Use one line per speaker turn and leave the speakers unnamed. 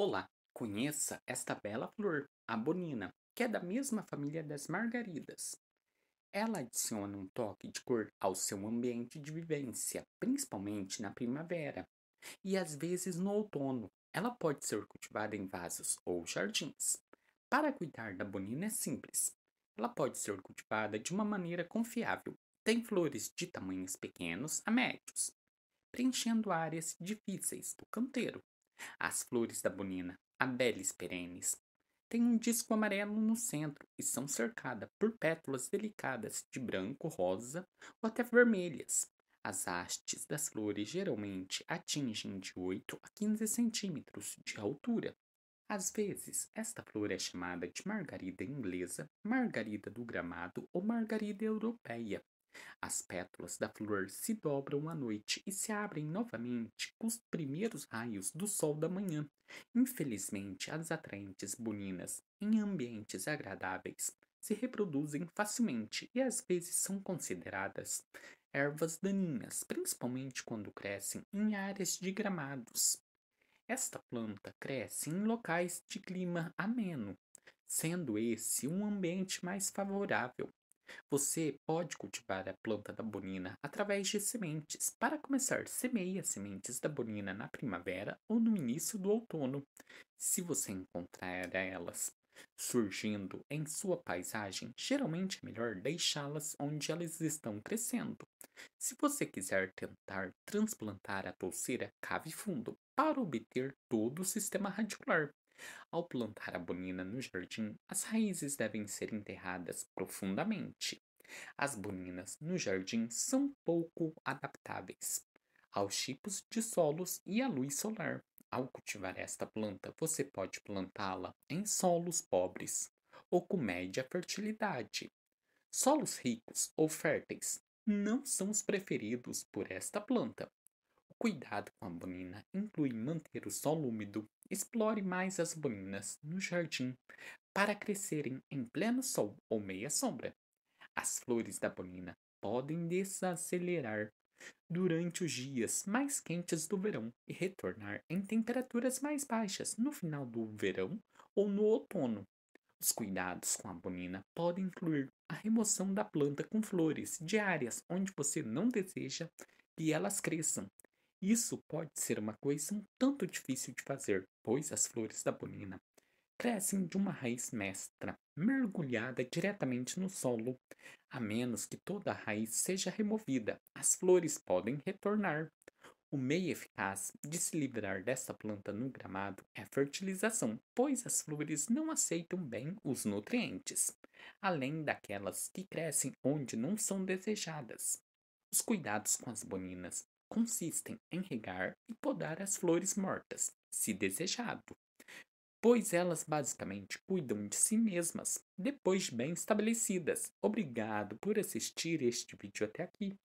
Olá, conheça esta bela flor, a bonina, que é da mesma família das margaridas. Ela adiciona um toque de cor ao seu ambiente de vivência, principalmente na primavera e às vezes no outono. Ela pode ser cultivada em vasos ou jardins. Para cuidar da bonina é simples. Ela pode ser cultivada de uma maneira confiável. Tem flores de tamanhos pequenos a médios, preenchendo áreas difíceis do canteiro as flores da bonina, adélis perenes, têm um disco amarelo no centro e são cercadas por pétalas delicadas de branco, rosa ou até vermelhas. As hastes das flores geralmente atingem de 8 a 15 centímetros de altura. Às vezes, esta flor é chamada de margarida inglesa, margarida do gramado ou margarida europeia. As pétalas da flor se dobram à noite e se abrem novamente com os primeiros raios do sol da manhã. Infelizmente, as atraentes boninas, em ambientes agradáveis, se reproduzem facilmente e às vezes são consideradas ervas daninhas, principalmente quando crescem em áreas de gramados. Esta planta cresce em locais de clima ameno, sendo esse um ambiente mais favorável você pode cultivar a planta da bonina através de sementes. Para começar, semeie as sementes da bonina na primavera ou no início do outono. Se você encontrar elas surgindo em sua paisagem, geralmente é melhor deixá-las onde elas estão crescendo. Se você quiser tentar transplantar a touceira, cave fundo para obter todo o sistema radicular. Ao plantar a bonina no jardim, as raízes devem ser enterradas profundamente. As boninas no jardim são pouco adaptáveis aos tipos de solos e à luz solar. Ao cultivar esta planta, você pode plantá-la em solos pobres ou com média fertilidade. Solos ricos ou férteis não são os preferidos por esta planta, Cuidado com a bonina inclui manter o solo úmido. Explore mais as boninas no jardim para crescerem em pleno sol ou meia sombra. As flores da bonina podem desacelerar durante os dias mais quentes do verão e retornar em temperaturas mais baixas no final do verão ou no outono. Os cuidados com a bonina podem incluir a remoção da planta com flores de áreas onde você não deseja que elas cresçam, isso pode ser uma coisa um tanto difícil de fazer, pois as flores da bonina crescem de uma raiz mestra, mergulhada diretamente no solo. A menos que toda a raiz seja removida, as flores podem retornar. O meio eficaz de se livrar dessa planta no gramado é a fertilização, pois as flores não aceitam bem os nutrientes, além daquelas que crescem onde não são desejadas. Os cuidados com as boninas consistem em regar e podar as flores mortas, se desejado, pois elas basicamente cuidam de si mesmas depois de bem estabelecidas. Obrigado por assistir este vídeo até aqui.